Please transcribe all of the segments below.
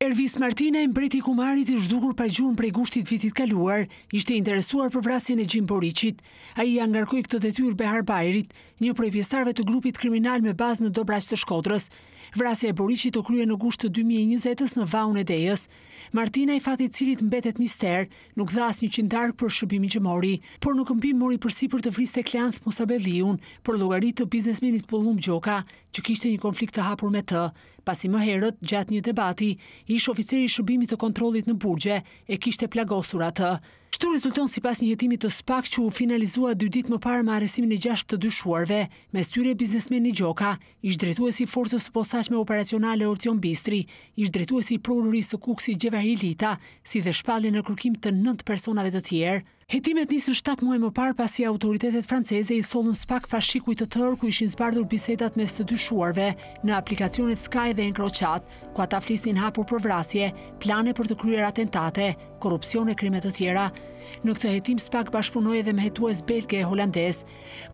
Ervis Martina, mbreti kumarit i zhdukur pa gjurën prej gushtit vitit kaluar, ishte interesuar për vrasjen e Gjim Boricit, a i angarkoj këtë tyrë Behar Bajrit, një prej pjestarve të grupit kriminal me bazë në dobraqë të Shkodrës. Vrasja e Boricit të krye në gusht të 2020-ës në vaun e dejës. Martina i fatit cilit mbetet mister, nuk dhas një qindark për shëpimi që mori, por nuk mbi mori përsi për të vriste klanth Musabelliun për logarit të biznesmenit Pëllum Gjoka, që kishte një konflikt të hapur me të, pasi më herët, gjatë një debati, ish oficiri shërbimit të kontrolit në burgje e kishte plagosur atë. Kështu rezulton si pas një jetimit të spak që u finalizua dy dit më parë më aresimin e gjasht të dyshuarve, me styre biznesmen një gjoka, ishtë drejtu e si forësës posaq operacionale Ortion Bistri, ishtë drejtu e si prorurisë të kuksi Gjeva Hilita, si dhe shpalli në kërkim të nëndë personave të tjerë. Jetimet njësën 7 muaj më parë pasi autoritetet franceze i solën spak fashikuj të tërë ku ishin zbardur bisetat me së të dyshuarve në aplikacionet Sky dhe Encrochat, ku ata flisin hapur për vrasje, plane për të kryer atentate, korupcion e krimet të tjera. Në këtë hetim, SPAK bashkëpunoj edhe me hetues belge e holandes.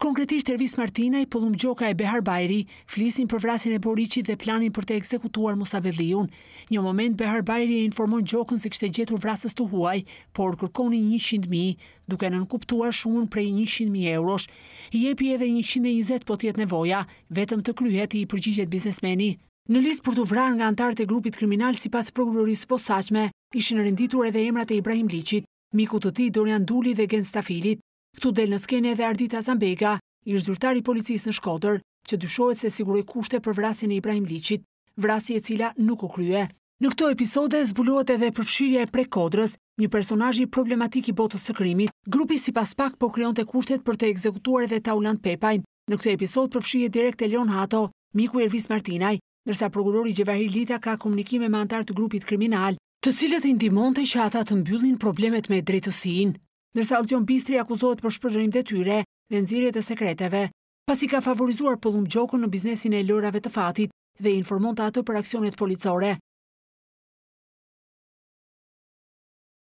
Konkretisht, Ervis Martina i Pëllum Gjoka e Behar Bajri flisin për vrasin e Boricit dhe planin për të ekzekutuar Musa Bedliun. Një moment, Behar Bajri e informon Gjokën se kështë gjetur vrasës të huaj, por kërkoni 100.000, duke në nënkuptuar shumën prej 100.000 eurosh. I epi edhe 120 po tjetë nevoja, vetëm të kryhet i përgjigjet biznesmeni. Në listë për të vrarë nga antarët e grupit kriminal si pas prokurorisë posaqme, ishin rënditur edhe emrat e Ibrahim Licit, miku të ti Dorian Duli dhe Gen Stafilit, këtu del në skene edhe Ardita Zambega, i rëzurtari policisë në shkodër, që dyshojt se siguroj kushte për vrasin e Ibrahim Licit, vrasi e cila nuk u krye. Në këto episode, zbuluat edhe përfshirja e prej kodrës, një personajji problematik i botës së krimit, grupi si pas pak po kryon të kushtet për të ekzekutuar edhe Taulant Pepajn Në këto episode, përfshirja direkt e Leon Hato, Miku Ervis Martinaj, nërsa prokurori Gjevahir Lita ka komunikime me antartë grupit kriminal, të cilët i ndimonte që ata të mbyllin problemet me drejtësin, nërsa Altion Bistri akuzohet për shpërdërim dhe tyre dhe nëzirjet e sekreteve, pasi ka favorizuar pëllumë gjokën në biznesin e lërave të fatit dhe të atë për aksionet policore.